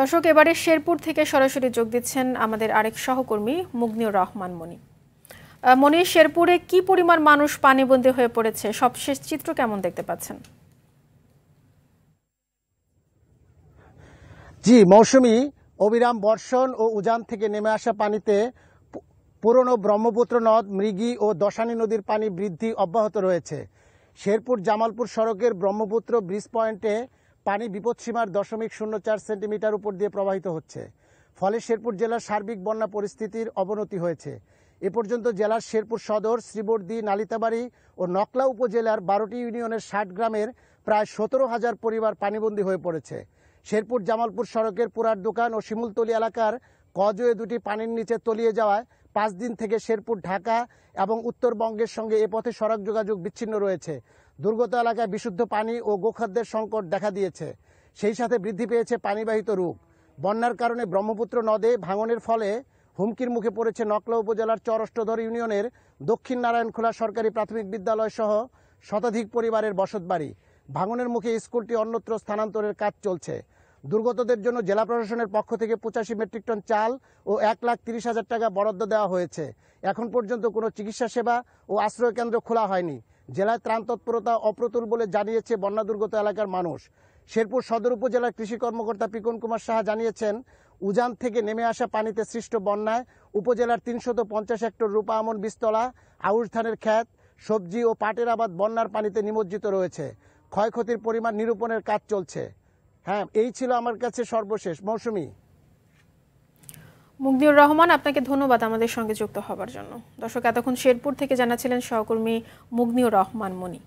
দর্শক এবারে শেরপুর থেকে সরাসরি যোগ দিচ্ছেন আমাদের আরেক সহকর্মী মুগ্নিউর রহমান মনি মনি শেরপুরে কি পরিমাণ মানুষ পানিবন্দী হয়ে পড়েছে সবশেষ চিত্র কেমন দেখতে পাচ্ছেন জি মৌসুমি অবিরাম বর্ষণ ও উজান থেকে নেমে আসা পানিতে পুরনো ব্রহ্মপুত্র নদ মৃগী ও দশানী নদীর পানি বৃদ্ধি অব্যাহত রয়েছে শেরপুর জামালপুর সড়কের ব্রহ্মপুত্র ব্রিজ পয়েন্টে পানি বিপদসীমার দশমিক শূন্য চার সেন্টিমিটার উপর দিয়ে প্রবাহিত হচ্ছে ফলে শেরপুর জেলার সার্বিক বন্যা পরিস্থিতির অবনতি হয়েছে এ পর্যন্ত জেলার শেরপুর সদর শ্রীবর্দি নালিতাবাড়ি ও নকলা উপজেলার বারোটি ইউনিয়নের ষাট গ্রামের প্রায় সতেরো হাজার পরিবার পানিবন্দী হয়ে পড়েছে শেরপুর জামালপুর সড়কের পুরার দোকান ও শিমুলতলি এলাকার কজয়ে দুটি পানির নিচে তলিয়ে যাওয়ায় পাঁচ দিন থেকে শেরপুর ঢাকা এবং উত্তরবঙ্গের সঙ্গে এ পথে সড়ক যোগাযোগ বিচ্ছিন্ন রয়েছে দুর্গত এলাকায় বিশুদ্ধ পানি ও গোখাদ্যের সংকট দেখা দিয়েছে সেই সাথে বৃদ্ধি পেয়েছে পানিবাহিত রোগ বন্যার কারণে ব্রহ্মপুত্র নদে ভাঙনের ফলে হুমকির মুখে পড়েছে নকলা উপজেলার চরষ্টধর ইউনিয়নের দক্ষিণ নারায়ণখোলা সরকারি প্রাথমিক বিদ্যালয় সহ শতাধিক পরিবারের বসতবাড়ি ভাঙনের মুখে স্কুলটি অন্যত্র স্থানান্তরের কাজ চলছে দুর্গতদের জন্য জেলা প্রশাসনের পক্ষ থেকে পঁচাশি মেট্রিক টন চাল ও এক লাখ তিরিশ হাজার টাকা বরাদ্দ দেওয়া হয়েছে এখন পর্যন্ত কোনো চিকিৎসা সেবা ও আশ্রয়কেন্দ্র খোলা হয়নি জেলায় ত্রাণ তৎপরতা অপ্রতুল বলে জানিয়েছে বন্যা দুর্গত এলাকার মানুষ শেরপুর সদর উপজেলার কৃষি কর্মকর্তা পিকন কুমার সাহা জানিয়েছেন উজান থেকে নেমে আসা পানিতে সৃষ্ট বন্যায় উপজেলার তিনশত পঞ্চাশ হেক্টর রূপা আমন বিস্তলা আউশ ধানের খ্যাত সবজি ও পাটের আবাদ বন্যার পানিতে নিমজ্জিত রয়েছে ক্ষয়ক্ষতির পরিমাণ নিরূপণের কাজ চলছে হ্যাঁ এই ছিল আমার কাছে সর্বশেষ মৌসুমি মুগ্ধিউর রহমান আপনাকে ধন্যবাদ আমাদের সঙ্গে যুক্ত হবার জন্য দর্শক এতক্ষণ শেরপুর থেকে জানাছিলেন সহকর্মী মুগ্নিউর রহমান মনি